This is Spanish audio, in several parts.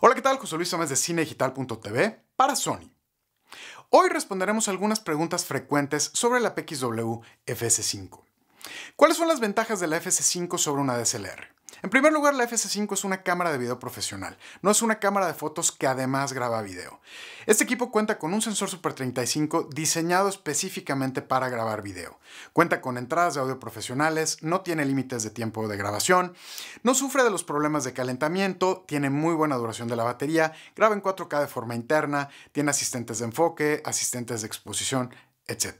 Hola, ¿qué tal? José Luis Gómez de cinedigital.tv para Sony. Hoy responderemos algunas preguntas frecuentes sobre la PXW FS5. ¿Cuáles son las ventajas de la FS5 sobre una DSLR? En primer lugar, la FS5 es una cámara de video profesional, no es una cámara de fotos que además graba video. Este equipo cuenta con un sensor Super 35 diseñado específicamente para grabar video. Cuenta con entradas de audio profesionales, no tiene límites de tiempo de grabación, no sufre de los problemas de calentamiento, tiene muy buena duración de la batería, graba en 4K de forma interna, tiene asistentes de enfoque, asistentes de exposición, etc.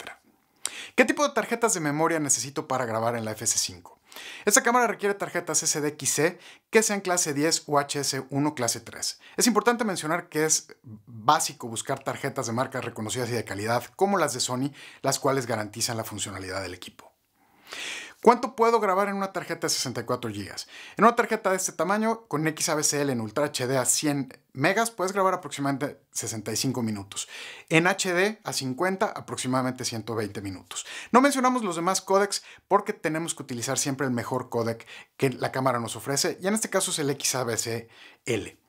¿Qué tipo de tarjetas de memoria necesito para grabar en la FS5? Esta cámara requiere tarjetas SDXC que sean clase 10 o HS1 clase 3. Es importante mencionar que es básico buscar tarjetas de marcas reconocidas y de calidad como las de Sony, las cuales garantizan la funcionalidad del equipo. ¿Cuánto puedo grabar en una tarjeta de 64 GB? En una tarjeta de este tamaño, con XABCL en Ultra HD a 100 megas, puedes grabar aproximadamente 65 minutos. En HD a 50, aproximadamente 120 minutos. No mencionamos los demás códecs porque tenemos que utilizar siempre el mejor codec que la cámara nos ofrece, y en este caso es el XABCL.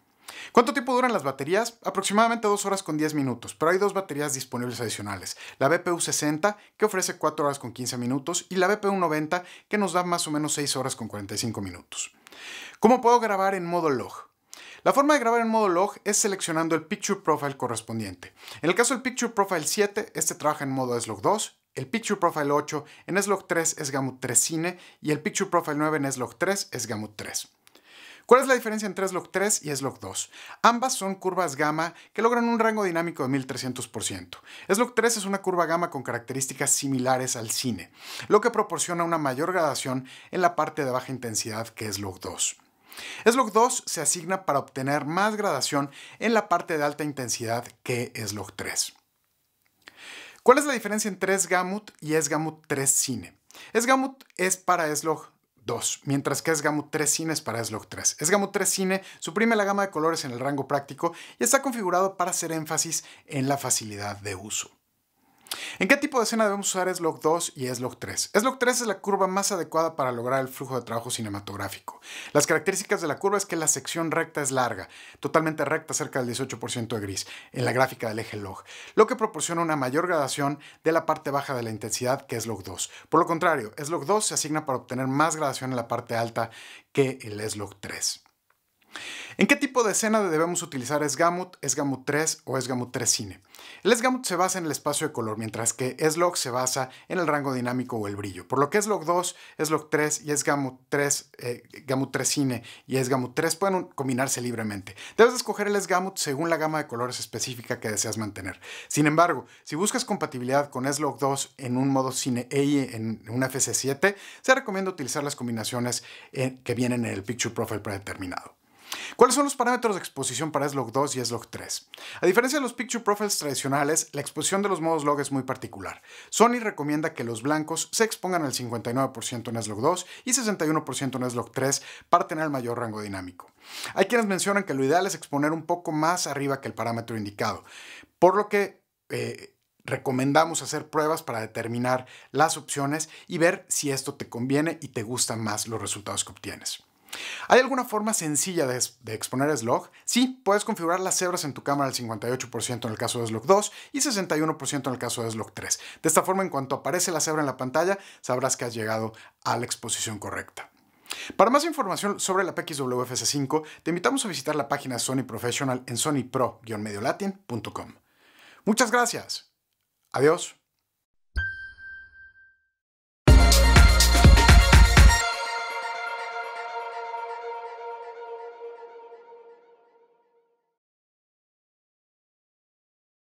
¿Cuánto tiempo duran las baterías? Aproximadamente 2 horas con 10 minutos, pero hay dos baterías disponibles adicionales, la BPU60 que ofrece 4 horas con 15 minutos y la BPU90 que nos da más o menos 6 horas con 45 minutos. ¿Cómo puedo grabar en modo log? La forma de grabar en modo log es seleccionando el Picture Profile correspondiente. En el caso del Picture Profile 7, este trabaja en modo slog 2 el Picture Profile 8 en SLOG 3 es Gamut 3 Cine y el Picture Profile 9 en SLOG 3 es Gamut 3. ¿Cuál es la diferencia entre SLOG 3 y SLOG 2? Ambas son curvas gamma que logran un rango dinámico de 1300%. SLOG 3 es una curva gamma con características similares al cine, lo que proporciona una mayor gradación en la parte de baja intensidad que es log 2. SLOG 2 se asigna para obtener más gradación en la parte de alta intensidad que s-log3. 3. ¿Cuál es la diferencia entre Gamut y SGAMUT 3 Cine? Gamut es para SLOG 2, mientras que SGAMU 3 Cine es para SLOG 3. esgamu 3 Cine suprime la gama de colores en el rango práctico y está configurado para hacer énfasis en la facilidad de uso. ¿En qué tipo de escena debemos usar SLOG 2 y SLOG 3? SLOG 3 es la curva más adecuada para lograr el flujo de trabajo cinematográfico. Las características de la curva es que la sección recta es larga, totalmente recta cerca del 18% de gris, en la gráfica del eje log, lo que proporciona una mayor gradación de la parte baja de la intensidad que SLOG 2. Por lo contrario, SLOG 2 se asigna para obtener más gradación en la parte alta que el SLOG 3. ¿En qué tipo de escena debemos utilizar esgamut, gamut 3 o esgamut 3 Cine? El SGAMUT se basa en el espacio de color, mientras que eslog se basa en el rango dinámico o el brillo. Por lo que S-Log 2, SLOG 3 y SGAMUT 3, GAMUT 3 eh, Cine y esgamut 3 pueden combinarse libremente. Debes escoger el esgamut según la gama de colores específica que deseas mantener. Sin embargo, si buscas compatibilidad con eslog 2 en un modo Cine E en un FC7, se recomienda utilizar las combinaciones eh, que vienen en el Picture Profile predeterminado. ¿Cuáles son los parámetros de exposición para Slog 2 y Slog 3? A diferencia de los Picture Profiles tradicionales, la exposición de los modos log es muy particular. Sony recomienda que los blancos se expongan al 59% en Slog 2 y 61% en Slog 3 para tener el mayor rango dinámico. Hay quienes mencionan que lo ideal es exponer un poco más arriba que el parámetro indicado, por lo que... Eh, recomendamos hacer pruebas para determinar las opciones y ver si esto te conviene y te gustan más los resultados que obtienes. ¿Hay alguna forma sencilla de, exponer Slog? Sí, puedes configurar las cebras en tu cámara al 58% en el caso de Slog 2 y 61% en el caso de Slog 3. De esta forma, en cuanto aparece la cebra en la pantalla, sabrás que has llegado a la exposición correcta. Para más información sobre la PXWFS 5 te invitamos a visitar la página Sony Professional en sonypro-mediolatin.com. Muchas gracias. Adiós.